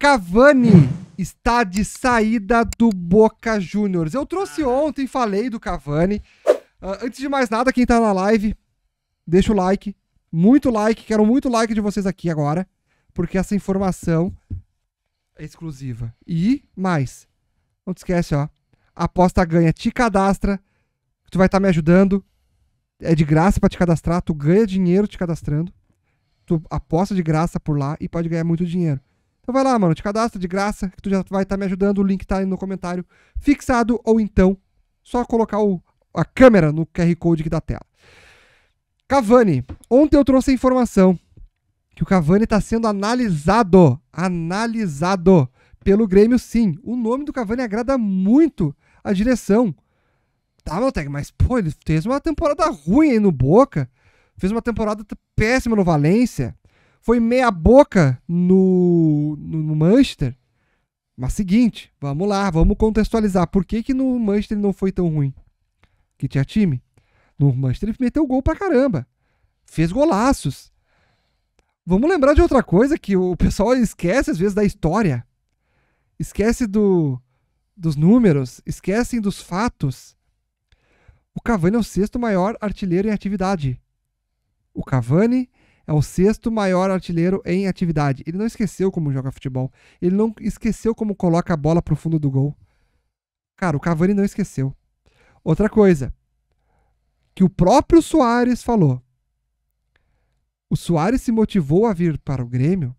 Cavani está de saída do Boca Juniors. Eu trouxe ah. ontem, falei do Cavani. Uh, antes de mais nada, quem está na live, deixa o like. Muito like, quero muito like de vocês aqui agora, porque essa informação é exclusiva. E mais, não te esquece, ó. Aposta ganha, te cadastra, tu vai estar tá me ajudando. É de graça para te cadastrar, tu ganha dinheiro te cadastrando. Tu aposta de graça por lá e pode ganhar muito dinheiro. Então vai lá, mano, te cadastra de graça, que tu já vai estar tá me ajudando. O link tá aí no comentário fixado, ou então só colocar o, a câmera no QR Code aqui da tela. Cavani, ontem eu trouxe a informação que o Cavani está sendo analisado, analisado pelo Grêmio, sim. O nome do Cavani agrada muito a direção. Tá, Maltec, mas pô, ele fez uma temporada ruim aí no Boca, fez uma temporada péssima no Valência foi meia boca no, no Manchester. Mas seguinte, vamos lá, vamos contextualizar. Por que, que no Manchester ele não foi tão ruim? Que tinha time. No Manchester ele meteu gol pra caramba. Fez golaços. Vamos lembrar de outra coisa que o pessoal esquece às vezes da história. Esquece do, dos números, esquecem dos fatos. O Cavani é o sexto maior artilheiro em atividade. O Cavani é o sexto maior artilheiro em atividade. Ele não esqueceu como joga futebol. Ele não esqueceu como coloca a bola pro fundo do gol. Cara, o Cavani não esqueceu. Outra coisa que o próprio Soares falou. O Soares se motivou a vir para o Grêmio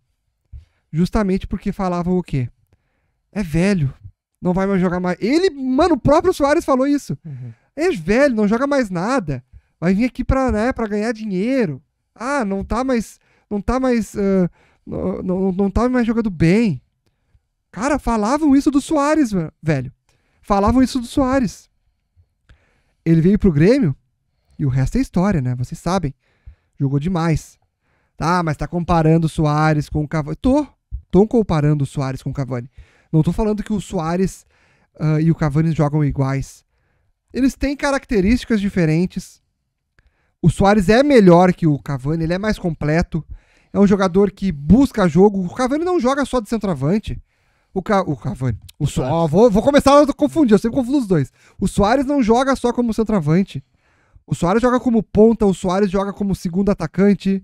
justamente porque falava o quê? É velho, não vai mais jogar mais. Ele, mano, o próprio Soares falou isso. Uhum. É velho, não joga mais nada. Vai vir aqui para né, pra ganhar dinheiro. Ah, não tá mais. Não tá mais. Uh, não, não, não tá mais jogando bem. Cara, falavam isso do Soares, velho. Falavam isso do Soares. Ele veio pro Grêmio e o resto é história, né? Vocês sabem. Jogou demais. Tá, mas tá comparando o Soares com o Cavani. Tô. Tô comparando o Soares com o Cavani. Não tô falando que o Soares uh, ah, e o Cavani jogam iguais. Eles têm características diferentes. O Soares é melhor que o Cavani, ele é mais completo. É um jogador que busca jogo. O Cavani não joga só de centroavante. O, Ca... o Cavani. O so... Oh, vou, vou começar a confundir, eu sempre confundo os dois. O Soares não joga só como centroavante. O Soares joga como ponta, o Soares joga como segundo atacante,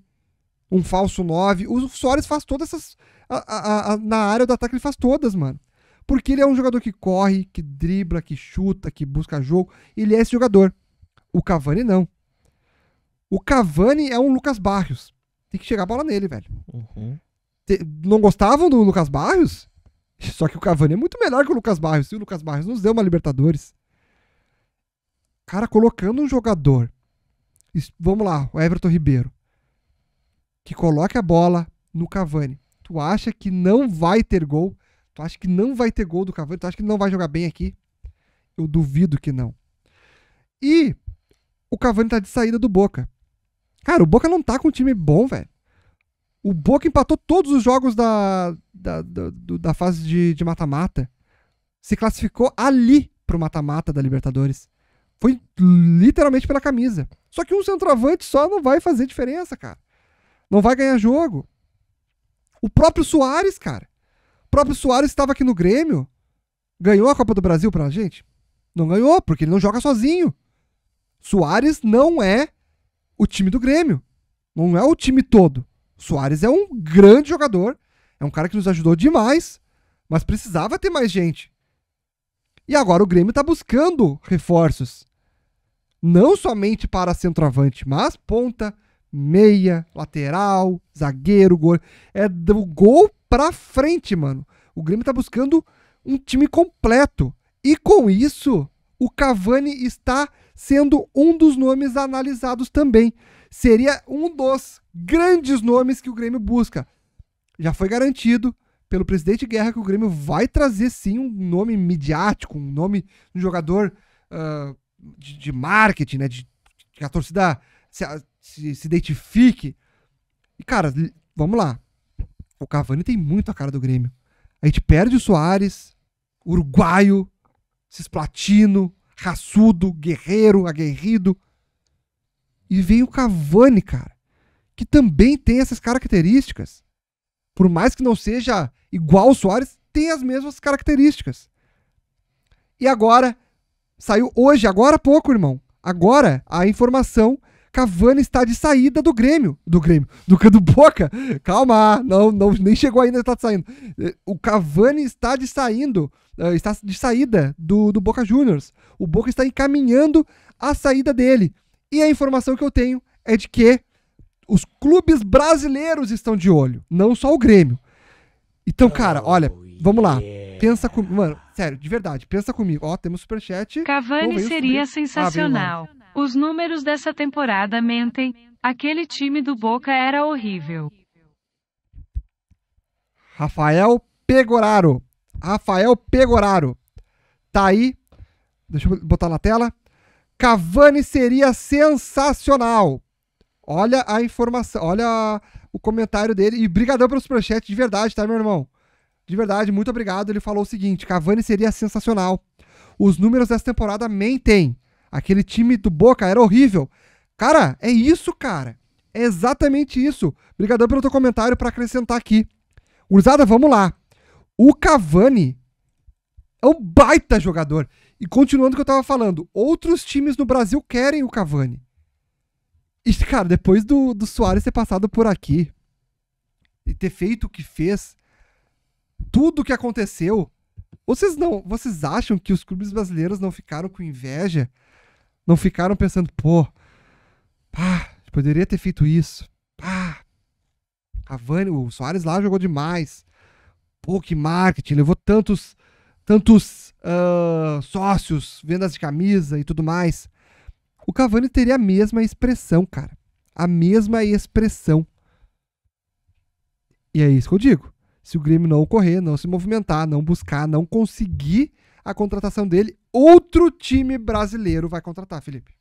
um falso 9. O Soares faz todas essas. A, a, a, na área do ataque, ele faz todas, mano. Porque ele é um jogador que corre, que dribla, que chuta, que busca jogo. Ele é esse jogador. O Cavani não. O Cavani é um Lucas Barrios. Tem que chegar a bola nele, velho. Uhum. não gostavam do Lucas Barrios? Só que o Cavani é muito melhor que o Lucas Barrios. E o Lucas Barrios nos deu uma Libertadores. Cara, colocando um jogador. Vamos lá, o Everton Ribeiro. Que coloque a bola no Cavani. Tu acha que não vai ter gol? Tu acha que não vai ter gol do Cavani? Tu acha que não vai jogar bem aqui? Eu duvido que não. E o Cavani tá de saída do Boca. Cara, o Boca não tá com um time bom, velho. O Boca empatou todos os jogos da, da, da, da fase de mata-mata. Se classificou ali pro mata-mata da Libertadores. Foi literalmente pela camisa. Só que um centroavante só não vai fazer diferença, cara. Não vai ganhar jogo. O próprio Soares, cara. O próprio Soares estava aqui no Grêmio. Ganhou a Copa do Brasil pra gente? Não ganhou, porque ele não joga sozinho. Soares não é o time do Grêmio. Não é o time todo. O Soares é um grande jogador, é um cara que nos ajudou demais, mas precisava ter mais gente. E agora o Grêmio está buscando reforços. Não somente para centroavante, mas ponta, meia, lateral, zagueiro, gol. É do gol para frente, mano. O Grêmio está buscando um time completo. E com isso, o Cavani está sendo um dos nomes analisados também. Seria um dos grandes nomes que o Grêmio busca. Já foi garantido pelo presidente Guerra que o Grêmio vai trazer sim um nome midiático, um nome um jogador uh, de, de, marketing, né? De, que a torcida se, se, se identifique. E, cara, vamos lá. O Cavani tem muito a cara do Grêmio. A gente perde o Soares, uruguaio, Cisplatino, raçudo, guerreiro, aguerrido. E vem o Cavani, cara, que também tem essas características. Por mais que não seja igual ao Soares, tem as mesmas características. E agora, saiu hoje, agora há pouco, irmão. Agora, a informação Cavani está de saída do Grêmio. Do Grêmio. Do, Cando Boca. Calma, não, não, nem chegou ainda, está saindo. O Cavani está de saindo eh, está de saída do, do Boca Juniors. O Boca está encaminhando a saída dele. E a informação que eu tenho é de que os clubes brasileiros estão de olho, não só o Grêmio. Então, cara, oh, olha, vamos lá. Pensa comigo. Mano, sério, de verdade, pensa comigo. Ó, temos superchat. Cavani seria ah, sensacional. Ah, os números dessa temporada mentem. Aquele time do Boca era horrível. Rafael Pegoraro. Rafael Pegoraro. Tá aí. Deixa eu botar na tela. Cavani seria sensacional. Olha a informação, olha o comentário dele. E brigadão pelo superchat, de verdade, tá, meu irmão? De verdade, muito obrigado. Ele falou o seguinte, Cavani seria sensacional. Os números dessa temporada mentem. Aquele time do Boca era horrível. Cara, é isso, cara. É exatamente isso. Obrigadão pelo teu comentário para acrescentar aqui. Urzada, vamos lá. O Cavani é um baita jogador. E continuando o que eu tava falando, outros times no Brasil querem o Cavani. E, cara, depois do, do Soares ter passado por aqui e ter feito o que fez, tudo o que aconteceu, vocês não, vocês acham que os clubes brasileiros não ficaram com inveja? Não ficaram pensando, pô, poderia ter feito isso. Cavani, o Soares lá jogou demais pô, que marketing, levou tantos, tantos uh, sócios, vendas de camisa e tudo mais. O Cavani teria a mesma expressão, cara. A mesma expressão. E é isso que eu digo. Se o Grêmio não ocorrer não se movimentar, não buscar, não conseguir a contratação dele, outro time brasileiro vai contratar, Felipe.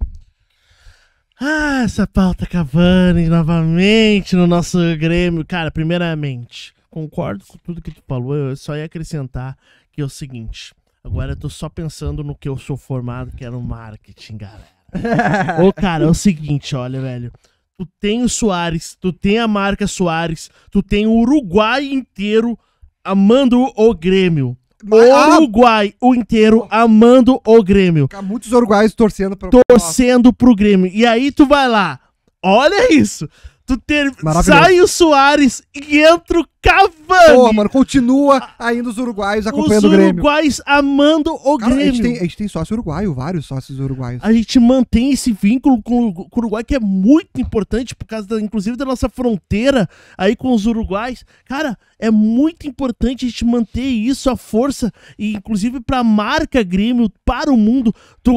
Ah, essa pauta Cavani novamente no nosso Grêmio. Cara, primeiramente, concordo com tudo que tu falou, eu só ia acrescentar que é o seguinte. Agora eu tô só pensando no que eu sou formado, que é no marketing, galera. Ô, cara, é o seguinte, olha, velho. Tu tem o Soares, tu tem a marca Soares, tu tem o Uruguai inteiro amando o Grêmio. O ah, Uruguai o inteiro amando o Grêmio. Há muitos uruguaios torcendo pro Torcendo pro Grêmio. E aí tu vai lá. Olha isso. Tu ter... Sai o Soares e entra o Cavani. Pô, mano, continua ainda os uruguaios acompanhando o Grêmio. Os uruguaios amando o Cara, Grêmio. A gente, tem, a gente tem sócio uruguaio, vários sócios uruguaios. A gente mantém esse vínculo com, com o Uruguai que é muito importante por causa, da, inclusive, da nossa fronteira aí com os uruguais. Cara, é muito importante a gente manter isso à força e, inclusive, para a marca Grêmio, para o mundo,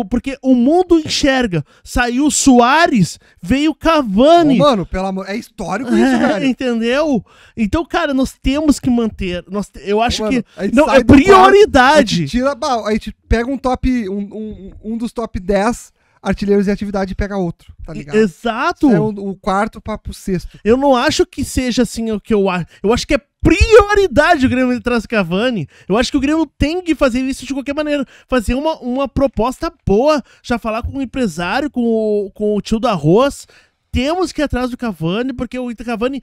porque o mundo enxerga. Saiu Soares, veio Cavani. Ô, mano, pelo amor, é histórico isso, é, velho. Entendeu? Então, cara, nós temos que manter. Nós, eu acho Mano, que. Não, é prioridade. gente tira, a gente pega um top. Um, um, um dos top 10 artilheiros em atividade e pega outro, tá ligado? Exato. É o, o quarto para o sexto. Eu não acho que seja assim o que eu acho. Eu acho que é prioridade o Grêmio traz Cavani. Eu acho que o Grêmio tem que fazer isso de qualquer maneira. Fazer uma, uma proposta boa, já falar com o empresário, com o, com o tio do arroz, temos que ir atrás do Cavani, porque o Cavani,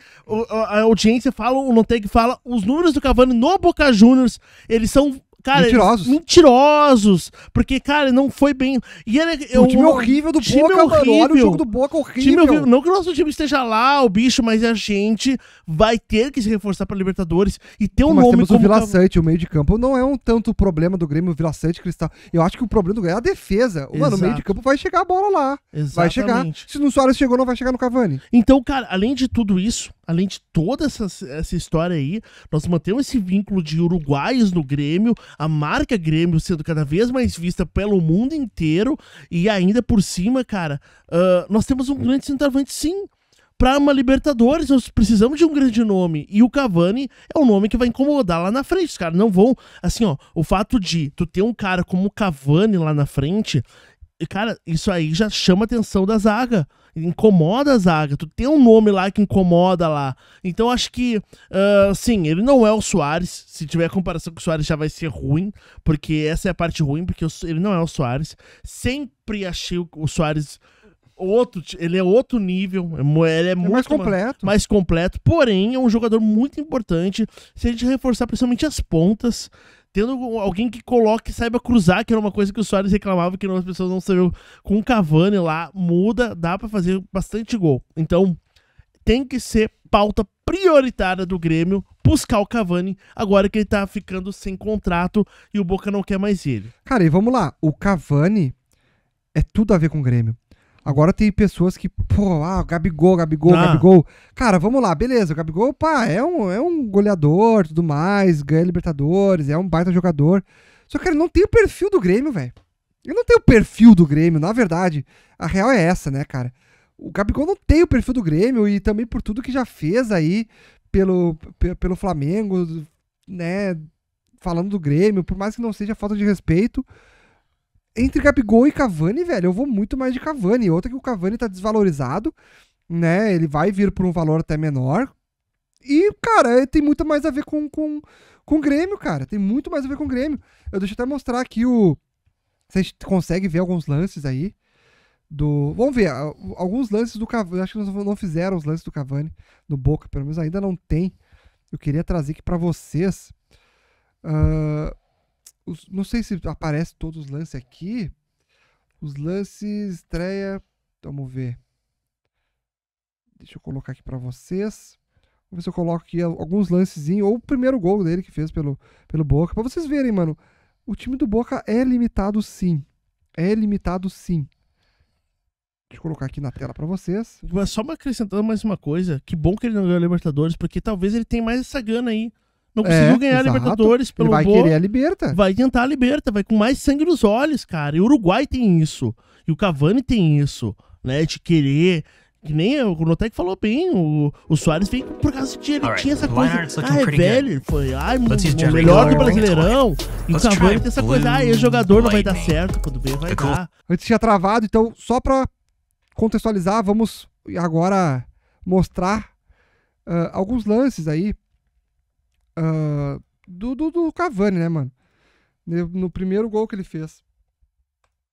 a audiência fala, o Lonteg fala, os números do Cavani no Boca Juniors, eles são Cara, mentirosos. Mentirosos. Porque, cara, não foi bem. E o time horrível do time Boca, horrível. Mano, Olha o jogo do Boca horrível. horrível. Não que o nosso time esteja lá, o bicho, mas a gente vai ter que se reforçar pra Libertadores e ter um mas nome temos como... o Vila tá- Sante, o meio de campo não é um tanto problema do Grêmio, o Vila Sante, Cristal. Eu acho que o problema do Grêmio é a defesa. Exato. Mano, o meio de campo vai chegar a bola lá. Exatamente. Vai chegar. Se no Soares chegou, não vai chegar no Cavani. Então, cara, além de tudo isso, além de toda essa, essa história aí, nós mantemos esse vínculo de uruguaios no Grêmio, a marca Grêmio sendo cada vez mais vista pelo mundo inteiro, e ainda por cima, cara, uh, nós temos um grande centroavante sim. Para uma Libertadores, nós precisamos de um grande nome. E o Cavani é um nome que vai incomodar lá na frente. Os caras não vão. Assim, ó, o fato de tu ter um cara como o Cavani lá na frente, cara, isso aí já chama a atenção da zaga incomoda a zaga. Tu tem um nome lá que incomoda lá. Então acho que, uh, sim, ele não é o Soares. Se tiver comparação com o Soares já vai ser ruim, porque essa é a parte ruim, porque ele não é o Soares. Sempre achei o Soares outro, ele é outro nível, é ele é, é muito mais completo. mais completo, porém é um jogador muito importante se a gente reforçar principalmente as pontas, tendo alguém que coloque e saiba cruzar, que era uma coisa que o Soares reclamava, que não, as pessoas não sabiam. Com o Cavani lá, muda, dá para fazer bastante gol. Então, tem que ser pauta prioritária do Grêmio buscar o Cavani agora que ele tá ficando sem contrato e o Boca não quer mais ele. Cara, e vamos lá, o Cavani é tudo a ver com o Grêmio. Agora tem pessoas que, pô, ah, Gabigol, Gabigol, ah. Gabigol. Cara, vamos lá, beleza. O Gabigol, pá, é um, é um goleador, tudo mais, ganha Libertadores, é um baita jogador. Só que ele não tem o perfil do Grêmio, velho. Ele não tem o perfil do Grêmio, na verdade. A real é essa, né, cara? O Gabigol não tem o perfil do Grêmio e também por tudo que já fez aí pelo, pelo Flamengo, né? Falando do Grêmio, por mais que não seja falta de respeito, entre Gabigol e Cavani, velho, eu vou muito mais de Cavani. Outra que o Cavani tá desvalorizado, né? Ele vai vir por um valor até menor. E, cara, é, tem muito mais a ver com, com, com o Grêmio, cara. Tem muito mais a ver com o Grêmio. Eu deixo até mostrar aqui o. Se a gente consegue ver alguns lances aí. Do... Vamos ver, alguns lances do Cavani. Acho que não fizeram os lances do Cavani no Boca, pelo menos ainda não tem. Eu queria trazer aqui para vocês. Uh... Os, não sei se aparece todos os lances aqui. Os lances estreia. Vamos ver. Deixa eu colocar aqui para vocês. Vamos ver se eu coloco aqui alguns lances ou o primeiro gol dele que fez pelo, pelo Boca. Para vocês verem, mano, o time do Boca é limitado sim. É limitado sim. Deixa eu colocar aqui na tela para vocês. Mas só acrescentando mais uma coisa, que bom que ele não ganhou a Libertadores, porque talvez ele tenha mais essa gana aí não é, conseguiu é, ganhar exato. a Libertadores pelo Ele vai querer a Liberta. Vai tentar a Liberta, vai com mais sangue nos olhos, cara. E o Uruguai tem isso. E o Cavani tem isso, né? De querer que nem o Notec falou bem, o, o Soares veio por causa de ele right. tinha essa coisa. Ah, é velho, good. foi ai, o melhor do Brasileirão. E o Cavani tem essa coisa, ah, esse jogador não vai dar certo, quando vem vai cool. dar. Antes tinha travado, então só pra contextualizar, vamos agora mostrar uh, alguns lances aí uh, do, do, do, Cavani, né, mano? No primeiro gol que ele fez.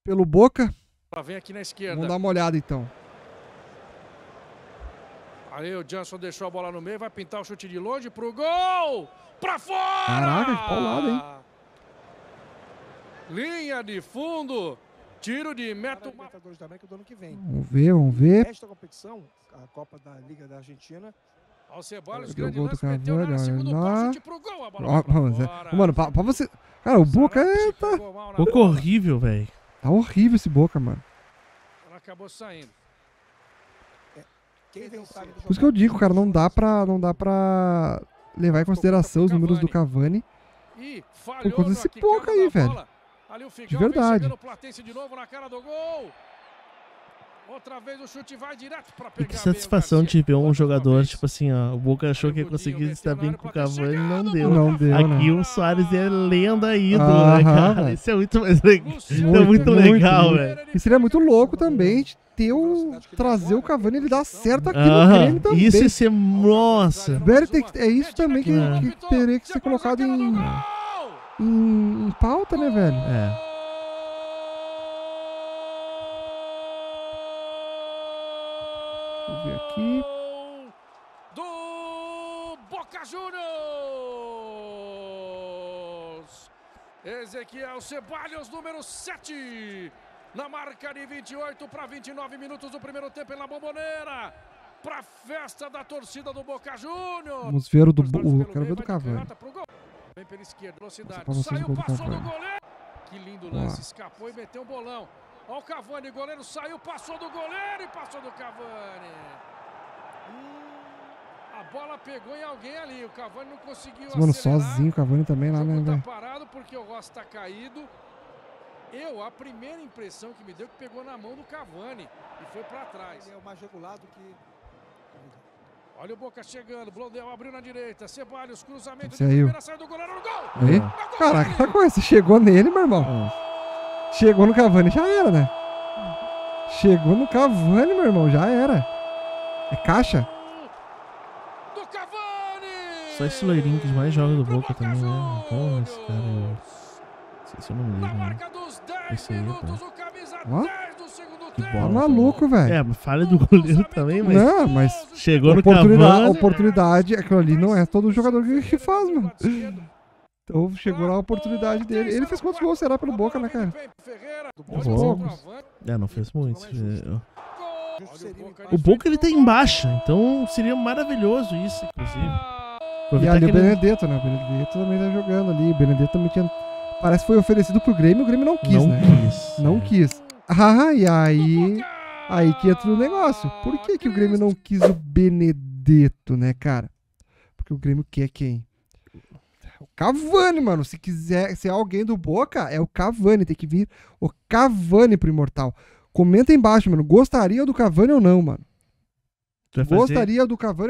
Pelo Boca. Ela vem aqui na esquerda. Vamos dar uma olhada então. Aí o Johnson deixou a bola no meio, vai pintar o chute de longe pro gol! Pra fora! Caraca, de paulada, hein? Linha de fundo, tiro de meta. É vamos ver, vamos ver. Esta competição, a Copa da Liga da Argentina, ao grande gol lance, meteu na pro gol, a bola oh, Mano, pra, pra, você... Cara, o Boca é... Tá... Boca horrível, velho. Tá horrível esse Boca, mano. Ela acabou saindo. Quem Por isso que eu digo, cara, não dá pra, não dá pra levar em consideração os números do Cavani por conta desse Boca aí, velho. De verdade. Outra vez o chute vai direto pra pegar. Que satisfação de ver um jogador, tipo assim, ó. O Boca achou que ia conseguir estar bem com o Cavani não deu. Não deu. Aqui né? o Soares é lenda ah, ídolo, ah, né, cara? Isso é muito mais legal. é muito é legal, velho. E seria muito louco também ter o, trazer o Cavani ele dá certo aqui ah, no Grêmio também. Isso ia ser. Nossa! Velho, é isso também que, é. que teria que ser colocado em, em, em pauta, né, velho? É. Ezequiel Ceballos, número 7. Na marca de 28 para 29 minutos do primeiro tempo na Bomboneira. Para festa da torcida do Boca Júnior. Vamos ver o do Quero ver do Cavani. Vem pela esquerda, velocidade. Saiu, passou do goleiro. Que lindo lance. Escapou e meteu um bolão. Olha o Cavani, goleiro saiu, passou do goleiro e passou do Cavani. Hum. A bola pegou em alguém ali, o Cavani não conseguiu Mas, mano, sozinho o Cavani também lá, né, Tá parado porque o Rossi tá caído. Eu, a primeira impressão que me deu é que pegou na mão do Cavani e foi para trás. Ele é o mais regulado que Olha o Boca chegando, Blondel abriu na direita, Ceballos, cruzamento de primeira, saiu do goleiro, no gol! Aí? Caraca, tá com essa, chegou nele, meu irmão. Chegou no Cavani, já era, né? Chegou no Cavani, meu irmão, já era. É caixa? Só esse loirinho que mais joga do Boca também, né? Bom, então, esse cara. Eu... Esqueci o nome né? Esse aí, pô. Que tá bola, maluco, velho. É, falha do goleiro também, mas. Não, mas. Chegou oportunidade, no Cavani. oportunidade, aquilo ali não é todo jogador que faz, mano. Então chegou lá a oportunidade dele. Ele fez quantos gols será pelo Boca, né, cara? Poucos. É, não fez muitos. É. O Boca ele tá em baixa, então seria maravilhoso isso, inclusive. E ali o Benedetto, né? O Benedetto também tá jogando ali. O Benedetto também tinha. Parece que foi oferecido pro Grêmio, o Grêmio não quis, não né? Quis, não é. quis. Ah, e aí. Aí que entra o negócio. Por que, que o Grêmio não quis o Benedetto, né, cara? Porque o Grêmio quer quem? O Cavani, mano. Se quiser, se é alguém do Boca, é o Cavani. Tem que vir o Cavani pro Imortal. Comenta aí embaixo, mano. Gostaria do Cavani ou não, mano? Gostaria do Cavani ou